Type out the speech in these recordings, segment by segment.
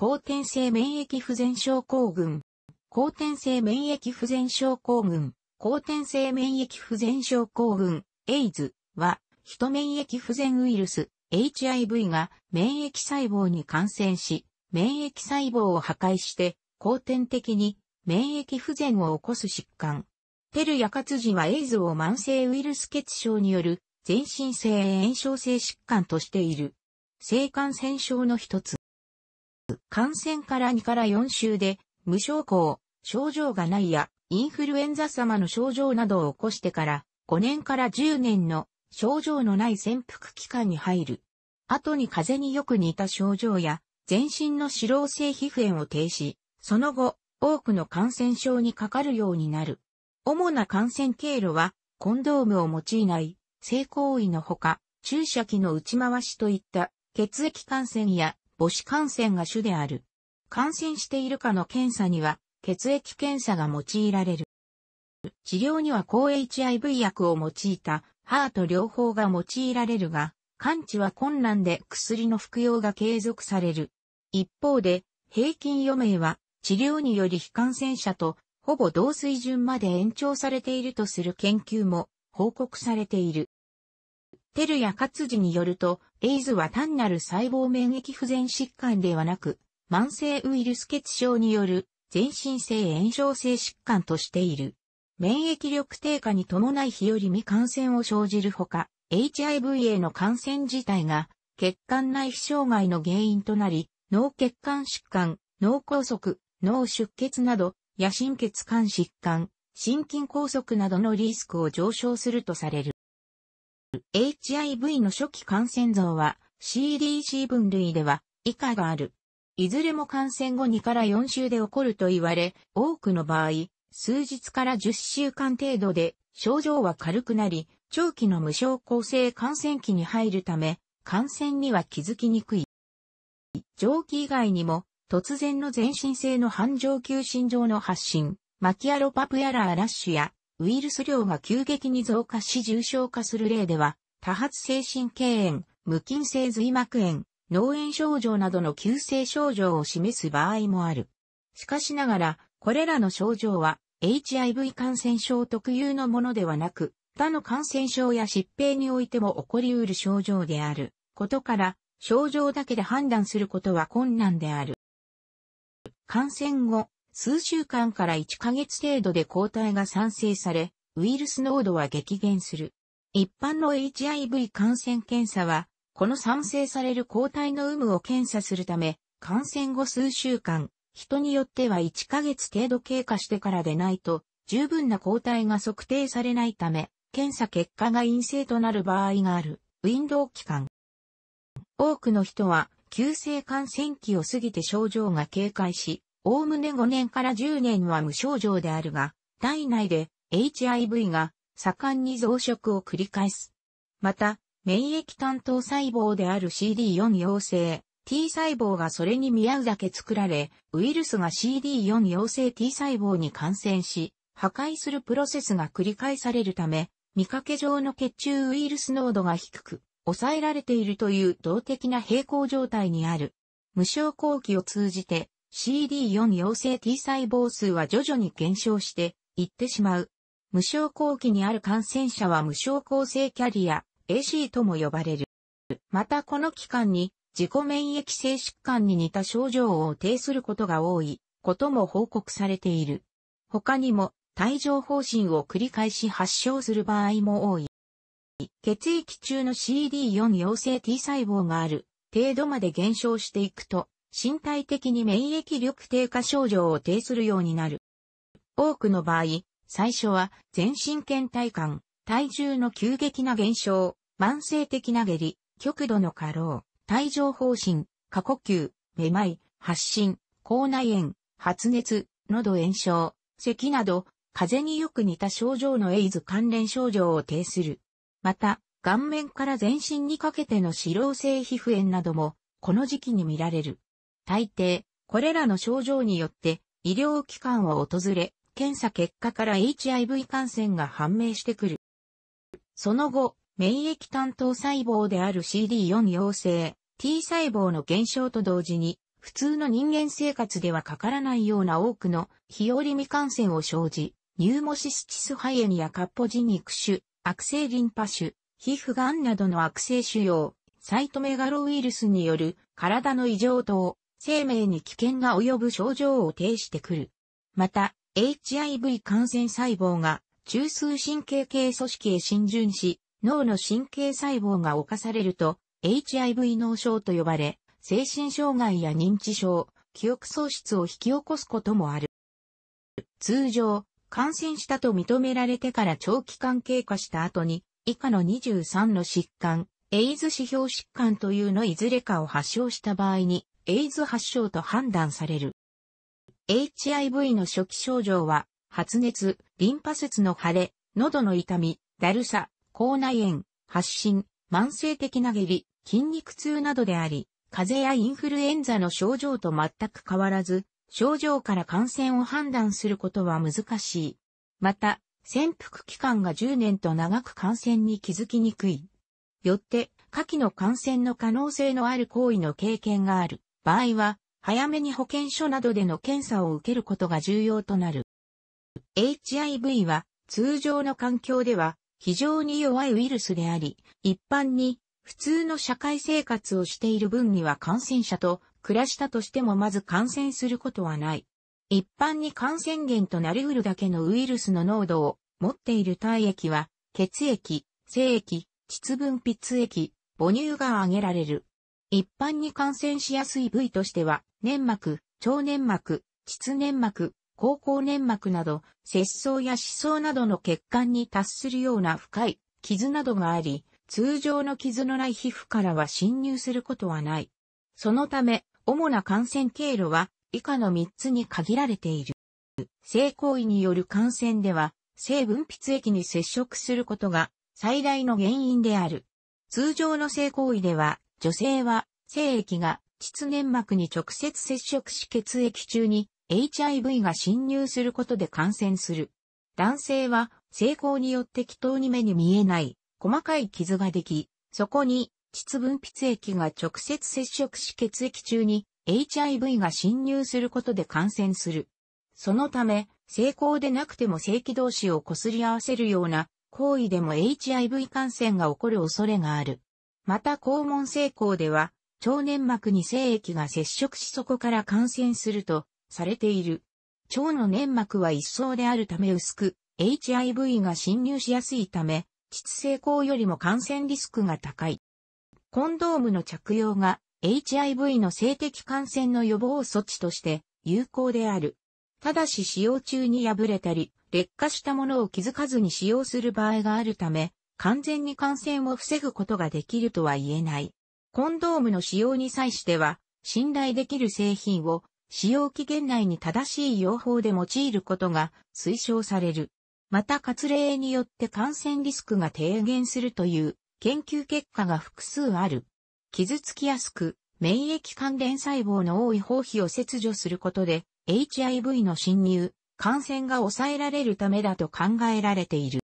後天性免疫不全症候群、後天性免疫不全症候群、後天性免疫不全症候群、エイズは、人免疫不全ウイルス、HIV が免疫細胞に感染し、免疫細胞を破壊して、後天的に免疫不全を起こす疾患。テルヤカツジはエイズを慢性ウイルス血症による全身性炎症性疾患としている。性感染症の一つ。感染から2から4週で、無症候、症状がないや、インフルエンザ様の症状などを起こしてから、5年から10年の症状のない潜伏期間に入る。後に風邪によく似た症状や、全身の脂漏性皮膚炎を停止、その後、多くの感染症にかかるようになる。主な感染経路は、コンドームを用いない、性行為のほか、注射器の打ち回しといった血液感染や母子感染が主である。感染しているかの検査には、血液検査が用いられる。治療には抗 HIV 薬を用いたハート療法が用いられるが、完治は困難で薬の服用が継続される。一方で、平均余命は治療により非感染者とほぼ同水準まで延長されているとする研究も報告されている。テルやツジによると、エイズは単なる細胞免疫不全疾患ではなく、慢性ウイルス血症による全身性炎症性疾患としている。免疫力低下に伴い日より未感染を生じるほか、HIV への感染自体が血管内皮障害の原因となり、脳血管疾患、脳梗塞、脳出血など、野心血管疾患、心筋梗塞などのリスクを上昇するとされる。HIV の初期感染像は CDC 分類では以下がある。いずれも感染後2から4週で起こると言われ、多くの場合、数日から10週間程度で症状は軽くなり、長期の無症候性感染期に入るため、感染には気づきにくい。上気以外にも、突然の全身性の半上級心情の発疹、マキアロパプヤラーラッシュや、ウイルス量が急激に増加し重症化する例では、多発性神経炎、無菌性髄膜炎、脳炎症状などの急性症状を示す場合もある。しかしながら、これらの症状は HIV 感染症特有のものではなく、他の感染症や疾病においても起こり得る症状であることから、症状だけで判断することは困難である。感染後、数週間から1ヶ月程度で抗体が産生され、ウイルス濃度は激減する。一般の HIV 感染検査は、この産生される抗体の有無を検査するため、感染後数週間、人によっては1ヶ月程度経過してからでないと、十分な抗体が測定されないため、検査結果が陰性となる場合がある、ウィンドウ期間。多くの人は、急性感染期を過ぎて症状が警戒し、おおむね5年から10年は無症状であるが、体内で HIV が盛んに増殖を繰り返す。また、免疫担当細胞である CD4 陽性 T 細胞がそれに見合うだけ作られ、ウイルスが CD4 陽性 T 細胞に感染し、破壊するプロセスが繰り返されるため、見かけ上の血中ウイルス濃度が低く、抑えられているという動的な平衡状態にある。無症候期を通じて CD4 陽性 T 細胞数は徐々に減少していってしまう。無症候期にある感染者は無症候性キャリア、AC とも呼ばれる。またこの期間に自己免疫性疾患に似た症状を呈することが多いことも報告されている。他にも帯状方針を繰り返し発症する場合も多い。血液中の CD4 陽性 T 細胞がある程度まで減少していくと身体的に免疫力低下症状を呈するようになる。多くの場合、最初は全身倦怠感、体重の急激な減少、慢性的な下痢、極度の過労、帯状方針、過呼吸、めまい、発疹、口内炎、発熱、喉炎症、咳など、風邪によく似た症状のエイズ関連症状を呈する。また、顔面から全身にかけての脂漏性皮膚炎なども、この時期に見られる。大抵、これらの症状によって、医療機関を訪れ、検査結果から HIV 感染が判明してくる。その後、免疫担当細胞である CD4 陽性、T 細胞の減少と同時に、普通の人間生活ではかからないような多くの日和未感染を生じ、ニューモシスチス肺炎やカッポジニク種、悪性リンパ種、皮膚がんなどの悪性腫瘍、サイトメガロウイルスによる体の異常等、生命に危険が及ぶ症状を呈してくる。また、HIV 感染細胞が中枢神経系組織へ浸潤し、脳の神経細胞が侵されると、HIV 脳症と呼ばれ、精神障害や認知症、記憶喪失を引き起こすこともある。通常、感染したと認められてから長期間経過した後に、以下の23の疾患、エイズ指標疾患というのいずれかを発症した場合に、エイズ発症と判断される。HIV の初期症状は、発熱、リンパ節の腫れ、喉の痛み、だるさ、口内炎、発疹、慢性的な下痢、筋肉痛などであり、風邪やインフルエンザの症状と全く変わらず、症状から感染を判断することは難しい。また、潜伏期間が10年と長く感染に気づきにくい。よって、下記の感染の可能性のある行為の経験がある。場合は、早めに保健所などでの検査を受けることが重要となる。HIV は通常の環境では非常に弱いウイルスであり、一般に普通の社会生活をしている分には感染者と暮らしたとしてもまず感染することはない。一般に感染源となり得るだけのウイルスの濃度を持っている体液は血液、精液、膣分泌液、母乳が挙げられる。一般に感染しやすい部位としては、粘膜、腸粘膜、膣粘膜、高校粘膜など、節操や歯槽などの血管に達するような深い傷などがあり、通常の傷のない皮膚からは侵入することはない。そのため、主な感染経路は以下の3つに限られている。性行為による感染では、性分泌液に接触することが最大の原因である。通常の性行為では、女性は、精液が膣粘膜に直接接触し血液中に HIV が侵入することで感染する。男性は、性交によって気筒に目に見えない、細かい傷ができ、そこに、膣分泌液が直接接触し血液中に HIV が侵入することで感染する。そのため、性交でなくても性器同士を擦り合わせるような行為でも HIV 感染が起こる恐れがある。また肛門性交では、腸粘膜に精液が接触しそこから感染すると、されている。腸の粘膜は一層であるため薄く、HIV が侵入しやすいため、膣性孔よりも感染リスクが高い。コンドームの着用が HIV の性的感染の予防措置として有効である。ただし使用中に破れたり、劣化したものを気づかずに使用する場合があるため、完全に感染を防ぐことができるとは言えない。コンドームの使用に際しては、信頼できる製品を使用期限内に正しい用法で用いることが推奨される。また割礼によって感染リスクが低減するという研究結果が複数ある。傷つきやすく、免疫関連細胞の多い包皮を切除することで、HIV の侵入、感染が抑えられるためだと考えられている。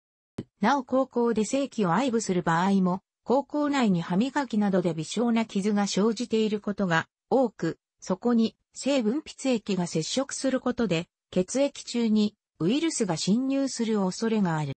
なお高校で正規を愛撫する場合も、高校内に歯磨きなどで微小な傷が生じていることが多く、そこに性分泌液が接触することで、血液中にウイルスが侵入する恐れがある。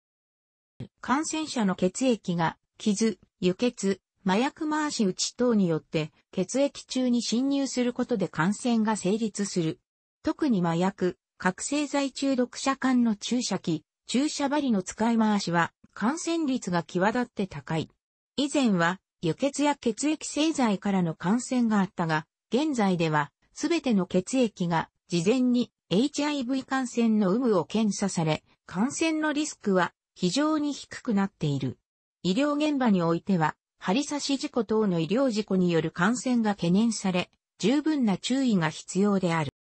感染者の血液が傷、輸血、麻薬回し打ち等によって血液中に侵入することで感染が成立する。特に麻薬、覚醒剤中毒者間の注射器、注射針の使い回しは感染率が際立って高い。以前は輸血や血液製剤からの感染があったが、現在ではすべての血液が事前に HIV 感染の有無を検査され、感染のリスクは非常に低くなっている。医療現場においては、針刺し事故等の医療事故による感染が懸念され、十分な注意が必要である。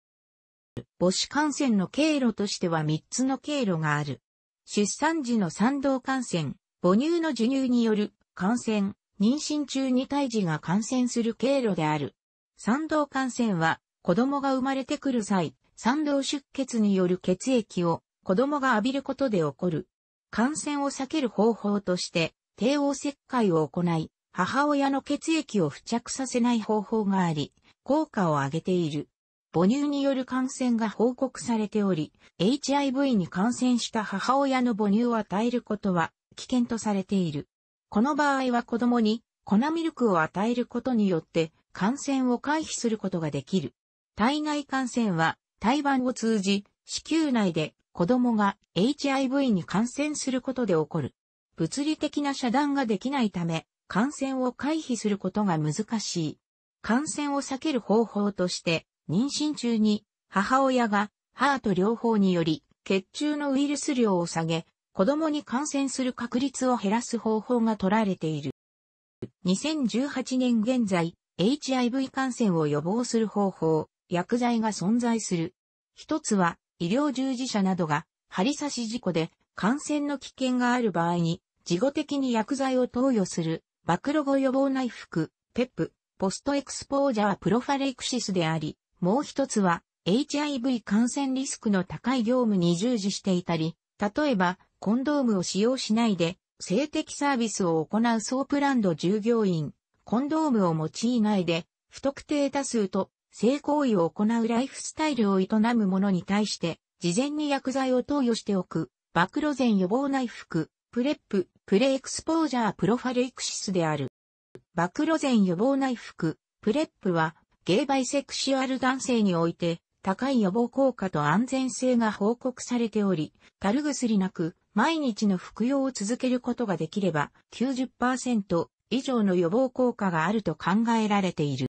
母子感染の経路としては3つの経路がある。出産時の産道感染、母乳の授乳による感染、妊娠中に胎児が感染する経路である。産道感染は、子供が生まれてくる際、産道出血による血液を子供が浴びることで起こる。感染を避ける方法として、帝王切開を行い、母親の血液を付着させない方法があり、効果を上げている。母乳による感染が報告されており、HIV に感染した母親の母乳を与えることは危険とされている。この場合は子供に粉ミルクを与えることによって感染を回避することができる。体内感染は胎盤を通じ子宮内で子供が HIV に感染することで起こる。物理的な遮断ができないため感染を回避することが難しい。感染を避ける方法として妊娠中に母親が母と両方により血中のウイルス量を下げ、子供に感染する確率を減らす方法が取られている。2018年現在、HIV 感染を予防する方法、薬剤が存在する。一つは、医療従事者などが、針刺し事故で感染の危険がある場合に、事後的に薬剤を投与する、暴露後予防内服、ペップ、ポストエクスポージャープロファレクシスであり、もう一つは、HIV 感染リスクの高い業務に従事していたり、例えば、コンドームを使用しないで、性的サービスを行うソープランド従業員、コンドームを用いないで、不特定多数と性行為を行うライフスタイルを営む者に対して、事前に薬剤を投与しておく、暴露前予防内服、プレップ、プレエクスポージャープロファレクシスである。暴露前予防内服、プレップは、ゲイバイセクシュアル男性において、高い予防効果と安全性が報告されており、樽薬なく、毎日の服用を続けることができれば90%以上の予防効果があると考えられている。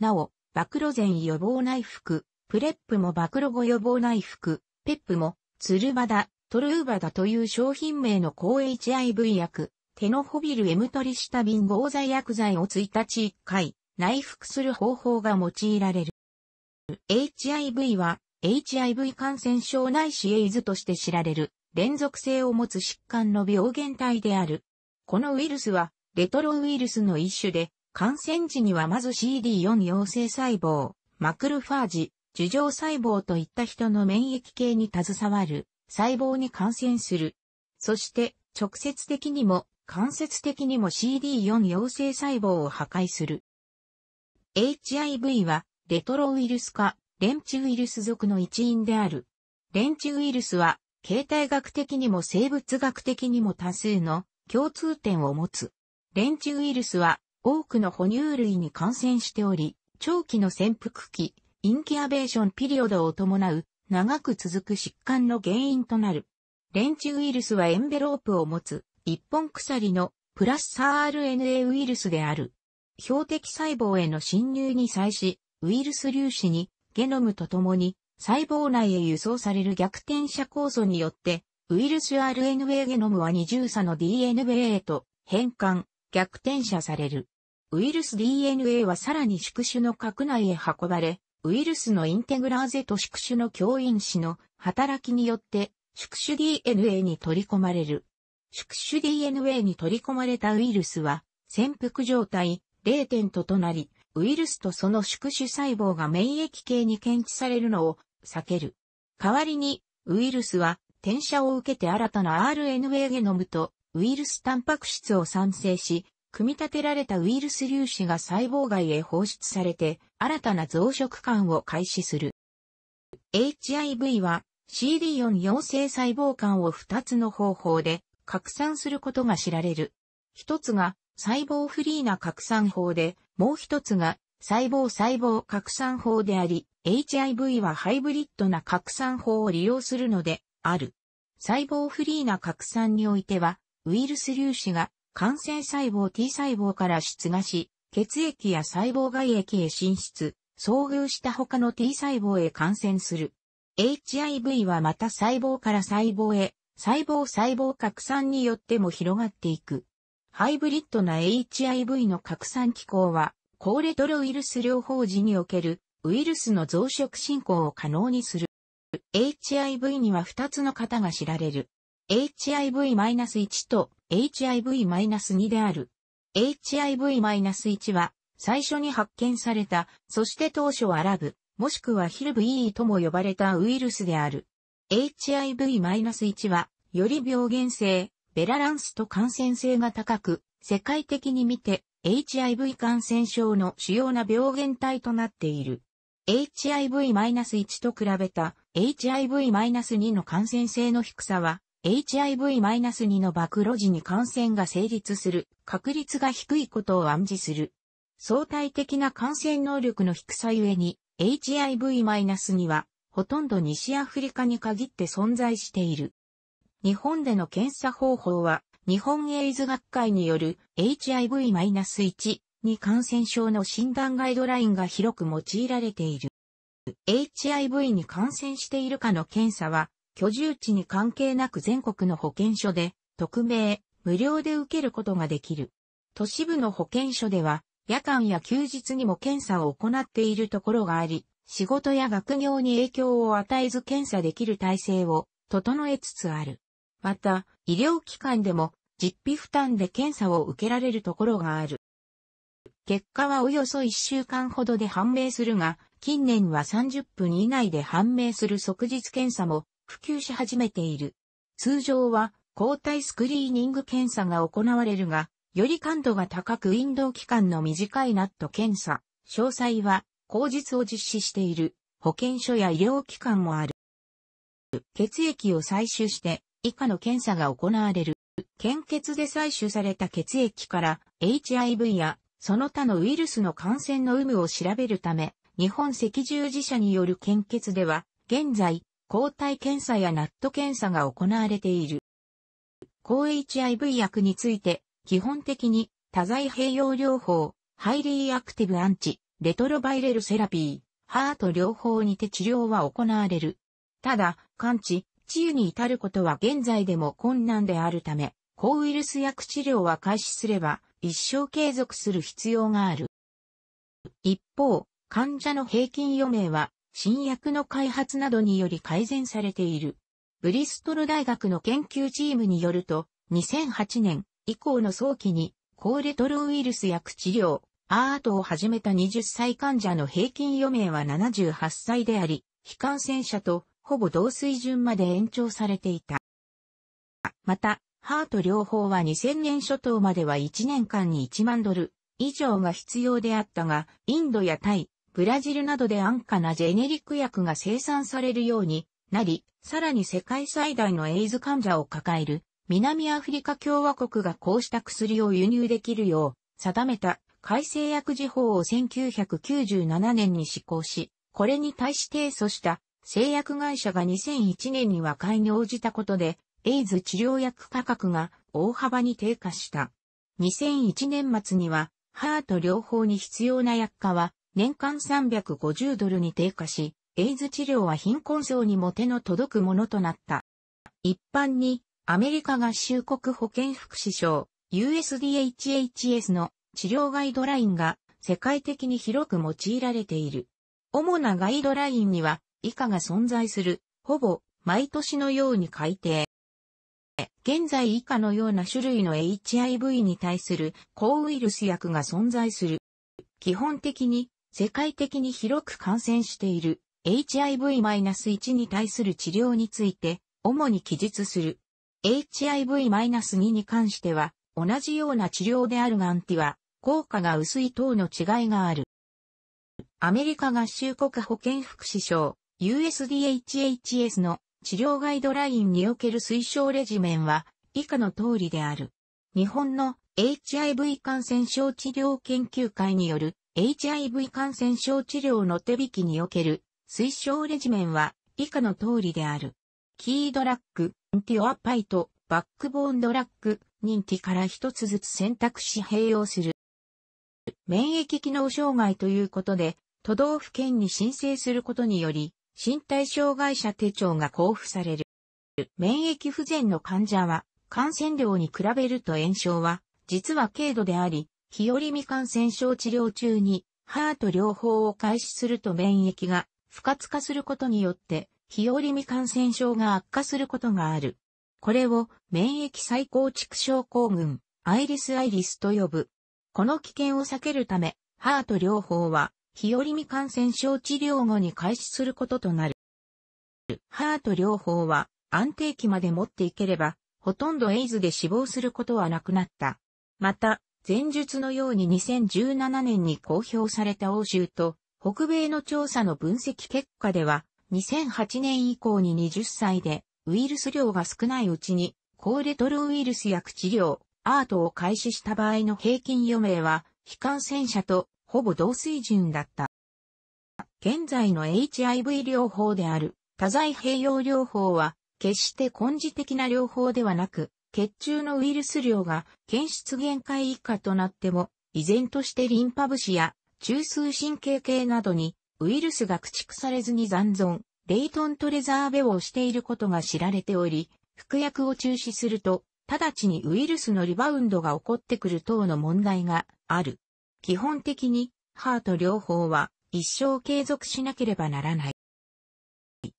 なお、暴露前予防内服、プレップも暴露後予防内服、ペップも、ツルバダ、トルーバダという商品名の抗 HIV 薬、テノホビルムトリシタビン合剤薬剤を1日1回、内服する方法が用いられる。HIV は HIV 感染症ないしエイズとして知られる連続性を持つ疾患の病原体である。このウイルスはレトロウイルスの一種で感染時にはまず CD4 陽性細胞、マクルファージ、樹状細胞といった人の免疫系に携わる細胞に感染する。そして直接的にも間接的にも CD4 陽性細胞を破壊する。HIV は、レトロウイルス化、レンチウイルス属の一因である。レンチウイルスは、形態学的にも生物学的にも多数の共通点を持つ。レンチウイルスは、多くの哺乳類に感染しており、長期の潜伏期、インキュベーションピリオドを伴う、長く続く疾患の原因となる。レンチウイルスはエンベロープを持つ、一本鎖のプラス RNA ウイルスである。標的細胞への侵入に際し、ウイルス粒子にゲノムとともに細胞内へ輸送される逆転射酵素によって、ウイルス RNA ゲノムは二重差の DNA へと変換、逆転射される。ウイルス DNA はさらに宿主の核内へ運ばれ、ウイルスのインテグラーゼと宿主の強因子の働きによって宿主 DNA に取り込まれる。宿主 DNA に取り込まれたウイルスは潜伏状態、0点ととなり、ウイルスとその宿主細胞が免疫系に検知されるのを避ける。代わりに、ウイルスは転写を受けて新たな RNA ゲノムとウイルスタンパク質を産生し、組み立てられたウイルス粒子が細胞外へ放出されて、新たな増殖管を開始する。HIV は CD4 陽性細胞管を2つの方法で拡散することが知られる。一つが細胞フリーな拡散法で、もう一つが細胞細胞拡散法であり、HIV はハイブリッドな拡散法を利用するのである。細胞フリーな拡散においては、ウイルス粒子が感染細胞 T 細胞から出芽し、血液や細胞外液へ進出、遭遇した他の T 細胞へ感染する。HIV はまた細胞から細胞へ、細胞細胞拡散によっても広がっていく。ハイブリッドな HIV の拡散機構は、高レトロウイルス療法時におけるウイルスの増殖進行を可能にする。HIV には2つの型が知られる。HIV-1 と HIV-2 である。HIV-1 は最初に発見された、そして当初アラブ、もしくはヒルブ E とも呼ばれたウイルスである。HIV-1 はより病原性、ベラランスと感染性が高く、世界的に見て HIV 感染症の主要な病原体となっている。HIV-1 と比べた HIV-2 の感染性の低さは HIV-2 の暴露時に感染が成立する確率が低いことを暗示する。相対的な感染能力の低さゆえに HIV-2 はほとんど西アフリカに限って存在している。日本での検査方法は、日本エイズ学会による HIV-1 に感染症の診断ガイドラインが広く用いられている。HIV に感染しているかの検査は、居住地に関係なく全国の保健所で、匿名、無料で受けることができる。都市部の保健所では、夜間や休日にも検査を行っているところがあり、仕事や学業に影響を与えず検査できる体制を整えつつある。また、医療機関でも実費負担で検査を受けられるところがある。結果はおよそ1週間ほどで判明するが、近年は30分以内で判明する即日検査も普及し始めている。通常は抗体スクリーニング検査が行われるが、より感度が高く運動期間の短いナット検査、詳細は口実を実施している保健所や医療機関もある。血液を採取して以下の検査が行われる。献血で採取された血液から HIV やその他のウイルスの感染の有無を調べるため、日本赤十字社による献血では、現在、抗体検査やナット検査が行われている。抗 HIV 薬について、基本的に多剤併用療法、ハイリーアクティブアンチ、レトロバイレルセラピー、ハート療法にて治療は行われる。ただ、感知、治癒に至ることは現在でも困難であるため、抗ウイルス薬治療は開始すれば一生継続する必要がある。一方、患者の平均余命は新薬の開発などにより改善されている。ブリストル大学の研究チームによると、2008年以降の早期に、抗レトロウイルス薬治療、アートを始めた20歳患者の平均余命は78歳であり、非感染者とほぼ同水準まで延長されていた。また、ハート療法は2000年初頭までは1年間に1万ドル以上が必要であったが、インドやタイ、ブラジルなどで安価なジェネリック薬が生産されるようになり、さらに世界最大のエイズ患者を抱える南アフリカ共和国がこうした薬を輸入できるよう定めた改正薬事法を1997年に施行し、これに対して提訴した製薬会社が2001年に和解に応じたことで、エイズ治療薬価格が大幅に低下した。2001年末には、ハート療法に必要な薬価は年間350ドルに低下し、エイズ治療は貧困層にも手の届くものとなった。一般に、アメリカ合衆国保健福祉省 USDHHS の治療ガイドラインが世界的に広く用いられている。主なガイドラインには、以下が存在する、ほぼ毎年のように改定。現在以下のような種類の HIV に対する抗ウイルス薬が存在する。基本的に世界的に広く感染している HIV-1 に対する治療について主に記述する。HIV-2 に関しては同じような治療であるがアンティは効果が薄い等の違いがある。アメリカ合衆国保健福祉省 USDHHS の治療ガイドラインにおける推奨レジメンは以下の通りである。日本の HIV 感染症治療研究会による HIV 感染症治療の手引きにおける推奨レジメンは以下の通りである。キードラッグ、ティオアパイト、バックボーンドラッグ、認知から一つずつ選択し併用する。免疫機能障害ということで、都道府県に申請することにより、身体障害者手帳が交付される。免疫不全の患者は、感染量に比べると炎症は、実は軽度であり、日和未感染症治療中に、ハート療法を開始すると免疫が不活化することによって、日和未感染症が悪化することがある。これを免疫再構築症候群、アイリスアイリスと呼ぶ。この危険を避けるため、ハート療法は日和未感染症治療後に開始することとなる。ハート療法は安定期まで持っていければ、ほとんどエイズで死亡することはなくなった。また、前述のように2017年に公表された欧州と北米の調査の分析結果では、2008年以降に20歳でウイルス量が少ないうちに、高レトロウイルス薬治療、アートを開始した場合の平均余命は、非感染者とほぼ同水準だった。現在の HIV 療法である多剤併用療法は決して根治的な療法ではなく、血中のウイルス量が検出限界以下となっても、依然としてリンパ節や中枢神経系などにウイルスが駆逐されずに残存、レイトントレザーベをしていることが知られており、服薬を中止すると、直ちにウイルスのリバウンドが起こってくる等の問題がある。基本的に、ハート療法は一生継続しなければならない。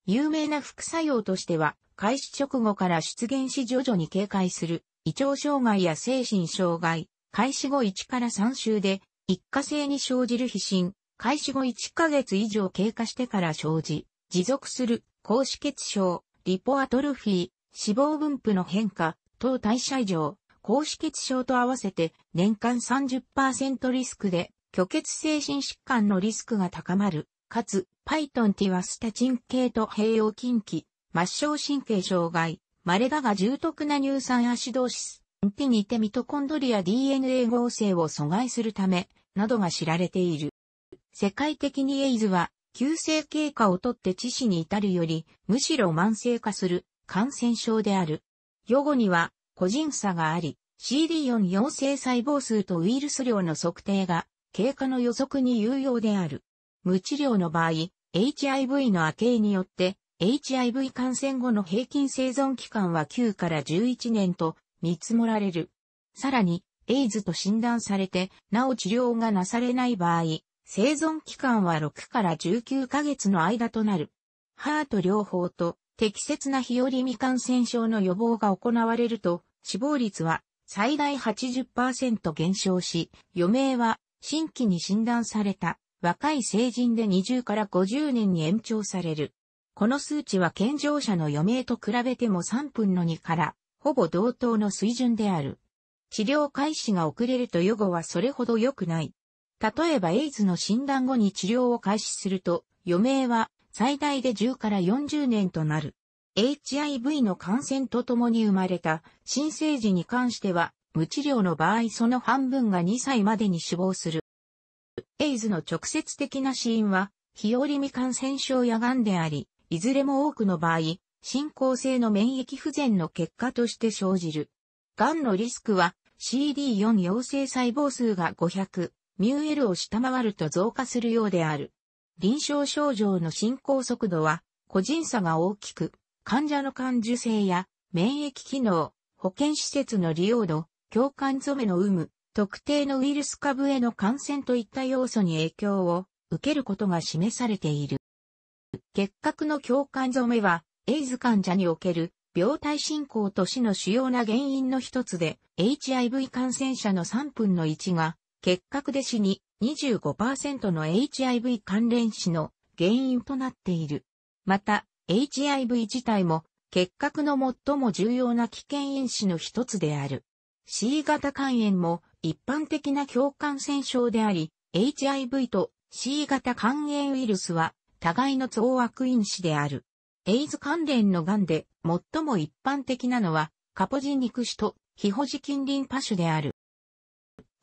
有名な副作用としては、開始直後から出現し徐々に警戒する、胃腸障害や精神障害、開始後1から3週で、一過性に生じる皮疹、開始後1ヶ月以上経過してから生じ、持続する、高脂血症、リポアトルフィー、脂肪分布の変化、等代謝異常、高止血症と合わせて年間30%リスクで、虚血精神疾患のリスクが高まる。かつ、パイトンティワスタチン系と併用近畿、末梢神経障害、稀だが重篤な乳酸アシドーシス、ティにてミトコンドリア DNA 合成を阻害するため、などが知られている。世界的にエイズは、急性経過をとって致死に至るより、むしろ慢性化する感染症である。予後には、個人差があり、CD4 陽性細胞数とウイルス量の測定が経過の予測に有用である。無治療の場合、HIV の明けによって、HIV 感染後の平均生存期間は9から11年と見積もられる。さらに、エイズと診断されて、なお治療がなされない場合、生存期間は6から19ヶ月の間となる。ハート療法と適切な日和未感染症の予防が行われると、死亡率は最大80%減少し、余命は新規に診断された若い成人で20から50年に延長される。この数値は健常者の余命と比べても3分の2からほぼ同等の水準である。治療開始が遅れると予後はそれほど良くない。例えばエイズの診断後に治療を開始すると余命は最大で10から40年となる。HIV の感染とともに生まれた新生児に関しては、無治療の場合その半分が2歳までに死亡する。エイズの直接的な死因は、日和未感染症や癌であり、いずれも多くの場合、進行性の免疫不全の結果として生じる。癌のリスクは CD4 陽性細胞数が500、ミューエルを下回ると増加するようである。臨床症状の進行速度は個人差が大きく、患者の感受性や免疫機能、保健施設の利用度、共感染めの有無、特定のウイルス株への感染といった要素に影響を受けることが示されている。結核の共感染めは、エイズ患者における病態進行と死の主要な原因の一つで、HIV 感染者の3分の1が結核で死に、25%の HIV 関連死の原因となっている。また、HIV 自体も結核の最も重要な危険因子の一つである。C 型肝炎も一般的な共感染症であり、HIV と C 型肝炎ウイルスは互いの増悪因子である。エイズ関連の癌で最も一般的なのはカポジ肉腫とヒホジンリンパュである。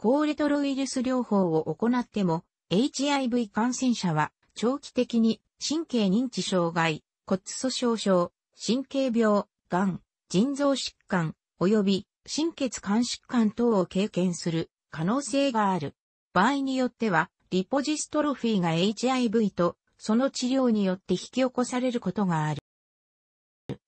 高レトロウイルス療法を行っても、HIV 感染者は長期的に神経認知障害、骨粗鬆症、神経病、癌、腎臓疾患、及び心血管疾患等を経験する可能性がある。場合によっては、リポジストロフィーが HIV とその治療によって引き起こされることがある。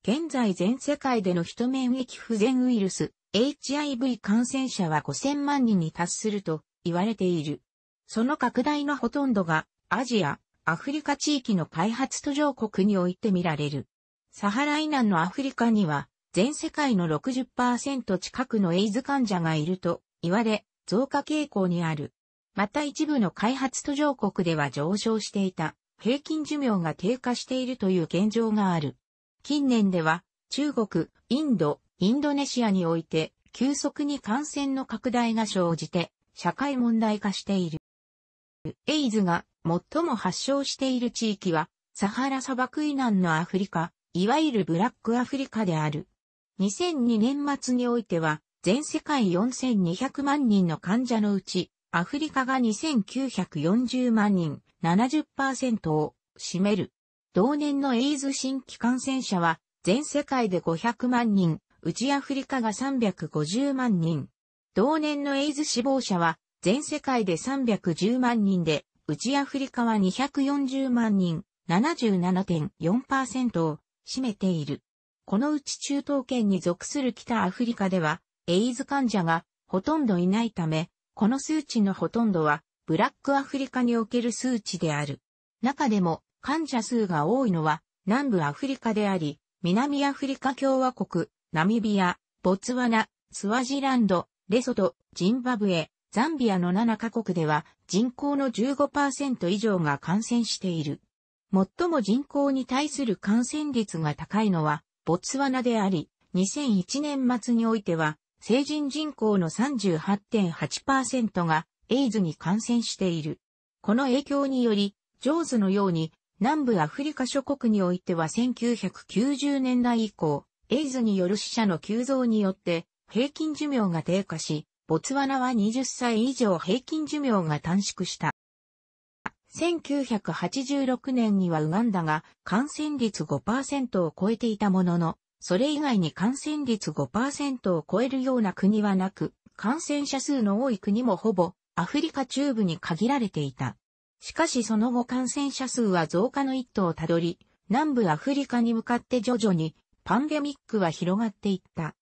現在全世界での人免疫不全ウイルス HIV 感染者は5000万人に達すると言われている。その拡大のほとんどがアジア、アフリカ地域の開発途上国において見られる。サハラ以南のアフリカには全世界の60%近くのエイズ患者がいると言われ増加傾向にある。また一部の開発途上国では上昇していた平均寿命が低下しているという現状がある。近年では中国、インド、インドネシアにおいて急速に感染の拡大が生じて社会問題化している。エイズが最も発症している地域はサハラ砂漠以南のアフリカ、いわゆるブラックアフリカである。2002年末においては全世界4200万人の患者のうちアフリカが2940万人70%を占める。同年のエイズ新規感染者は全世界で500万人内アフリカが350万人。同年のエイズ死亡者は全世界で310万人で、内アフリカは240万人、77.4%を占めている。このうち中東圏に属する北アフリカでは、エイズ患者がほとんどいないため、この数値のほとんどは、ブラックアフリカにおける数値である。中でも、患者数が多いのは、南部アフリカであり、南アフリカ共和国、ナミビア、ボツワナ、スワジランド、レソト、ジンバブエ、ザンビアの7カ国では人口の15%以上が感染している。最も人口に対する感染率が高いのはボツワナであり、2001年末においては成人人口の38.8%がエイズに感染している。この影響により、ジョーズのように南部アフリカ諸国においては1990年代以降、エイズによる死者の急増によって平均寿命が低下し、ボツワナは20歳以上平均寿命が短縮した。1986年にはウガンダが感染率5%を超えていたものの、それ以外に感染率5%を超えるような国はなく、感染者数の多い国もほぼアフリカ中部に限られていた。しかしその後感染者数は増加の一途をたどり、南部アフリカに向かって徐々にパンデミックは広がっていった。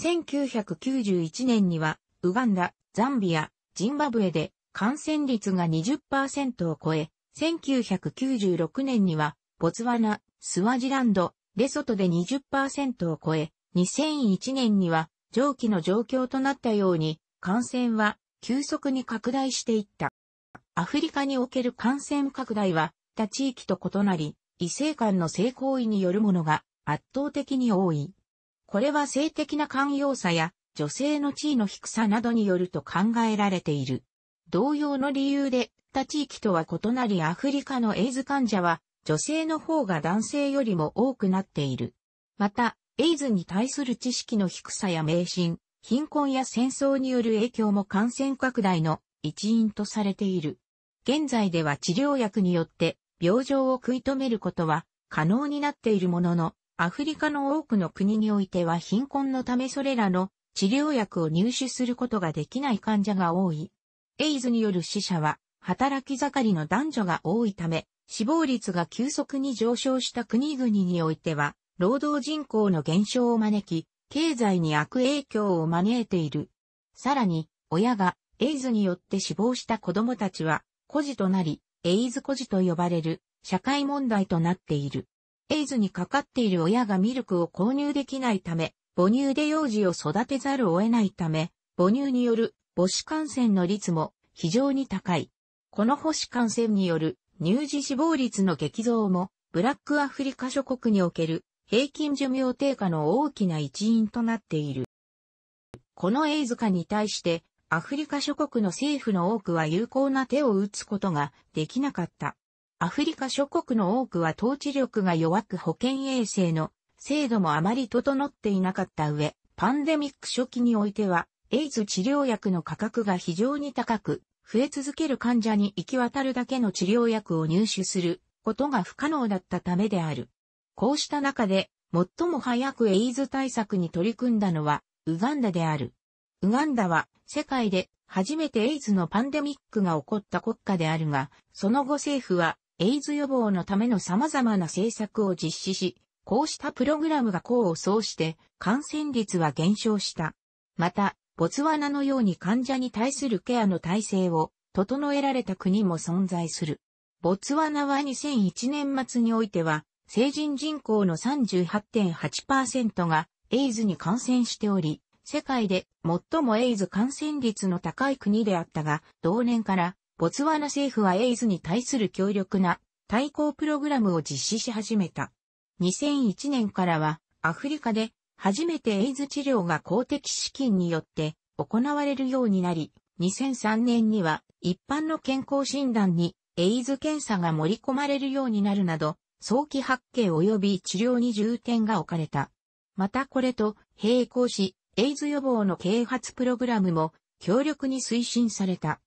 1991年には、ウガンダ、ザンビア、ジンバブエで感染率が20%を超え、1996年には、ボツワナ、スワジランド、レソトで20%を超え、2001年には、上記の状況となったように、感染は急速に拡大していった。アフリカにおける感染拡大は、他地域と異なり、異性間の性行為によるものが圧倒的に多い。これは性的な寛容さや女性の地位の低さなどによると考えられている。同様の理由で、他地域とは異なりアフリカのエイズ患者は女性の方が男性よりも多くなっている。また、エイズに対する知識の低さや迷信、貧困や戦争による影響も感染拡大の一因とされている。現在では治療薬によって病状を食い止めることは可能になっているものの、アフリカの多くの国においては貧困のためそれらの治療薬を入手することができない患者が多い。エイズによる死者は、働き盛りの男女が多いため、死亡率が急速に上昇した国々においては、労働人口の減少を招き、経済に悪影響を招いている。さらに、親がエイズによって死亡した子供たちは、孤児となり、エイズ孤児と呼ばれる社会問題となっている。エイズにかかっている親がミルクを購入できないため、母乳で幼児を育てざるを得ないため、母乳による母子感染の率も非常に高い。この母子感染による乳児死亡率の激増も、ブラックアフリカ諸国における平均寿命低下の大きな一因となっている。このエイズ化に対して、アフリカ諸国の政府の多くは有効な手を打つことができなかった。アフリカ諸国の多くは統治力が弱く保健衛生の制度もあまり整っていなかった上、パンデミック初期においては、エイズ治療薬の価格が非常に高く、増え続ける患者に行き渡るだけの治療薬を入手することが不可能だったためである。こうした中で、最も早くエイズ対策に取り組んだのは、ウガンダである。ウガンダは、世界で初めてエイズのパンデミックが起こった国家であるが、その後政府は、エイズ予防のための様々な政策を実施し、こうしたプログラムが功を奏して感染率は減少した。また、ボツワナのように患者に対するケアの体制を整えられた国も存在する。ボツワナは2001年末においては、成人人口の38.8%がエイズに感染しており、世界で最もエイズ感染率の高い国であったが、同年からボツワナ政府はエイズに対する強力な対抗プログラムを実施し始めた。2001年からはアフリカで初めてエイズ治療が公的資金によって行われるようになり、2003年には一般の健康診断にエイズ検査が盛り込まれるようになるなど、早期発見及び治療に重点が置かれた。またこれと並行し、エイズ予防の啓発プログラムも強力に推進された。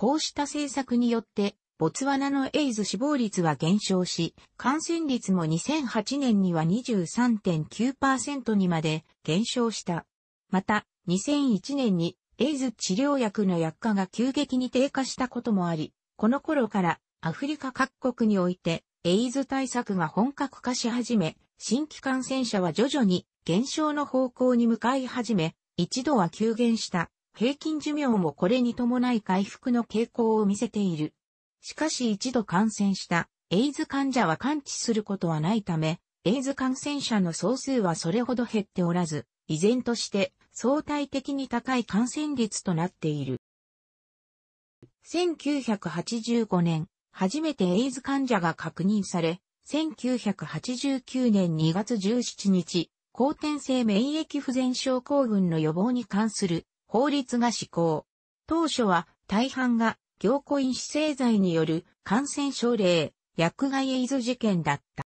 こうした政策によって、ボツワナのエイズ死亡率は減少し、感染率も2008年には23.9%にまで減少した。また、2001年にエイズ治療薬の薬価が急激に低下したこともあり、この頃からアフリカ各国においてエイズ対策が本格化し始め、新規感染者は徐々に減少の方向に向かい始め、一度は急減した。平均寿命もこれに伴い回復の傾向を見せている。しかし一度感染したエイズ患者は完治することはないため、エイズ感染者の総数はそれほど減っておらず、依然として相対的に高い感染率となっている。1985年、初めてエイズ患者が確認され、1989年2月17日、後天性免疫不全症候群の予防に関する法律が施行。当初は大半が凝固因死生剤による感染症例、薬害エイズ事件だった。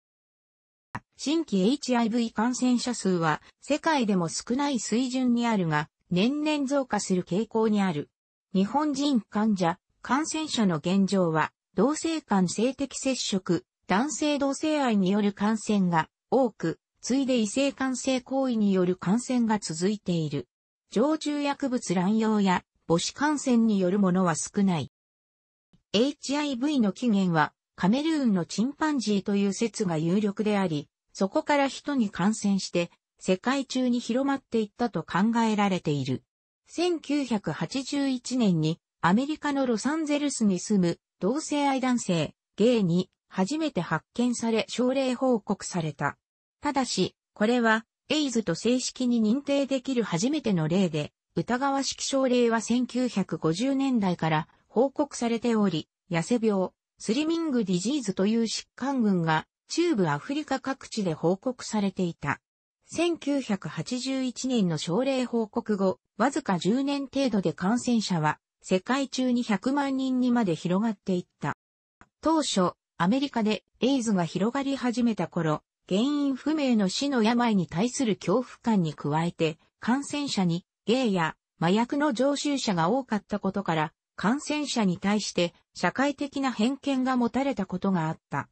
新規 HIV 感染者数は世界でも少ない水準にあるが、年々増加する傾向にある。日本人患者、感染者の現状は、同性間性的接触、男性同性愛による感染が多く、次いで異性感性行為による感染が続いている。常駐薬物乱用や母子感染によるものは少ない。HIV の起源はカメルーンのチンパンジーという説が有力であり、そこから人に感染して世界中に広まっていったと考えられている。1981年にアメリカのロサンゼルスに住む同性愛男性、ゲイに初めて発見され症例報告された。ただし、これはエイズと正式に認定できる初めての例で、疑わしき症例は1950年代から報告されており、痩せ病、スリミングディジーズという疾患群が中部アフリカ各地で報告されていた。1981年の症例報告後、わずか10年程度で感染者は世界中に100万人にまで広がっていった。当初、アメリカでエイズが広がり始めた頃、原因不明の死の病に対する恐怖感に加えて、感染者に芸や麻薬の常習者が多かったことから、感染者に対して社会的な偏見が持たれたことがあった。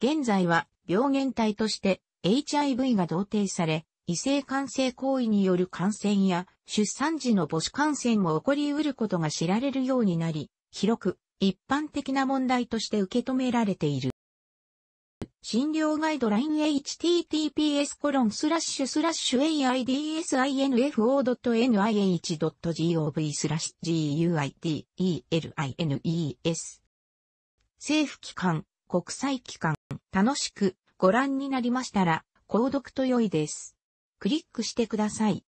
現在は病原体として HIV が同定され、異性感染行為による感染や出産時の母子感染も起こり得ることが知られるようになり、広く一般的な問題として受け止められている。診療ガイドライン https コロンスラッシュスラッシュ aidsinfo.nih.gov スラッシュ guidelines 政府機関、国際機関、楽しくご覧になりましたら、購読と良いです。クリックしてください。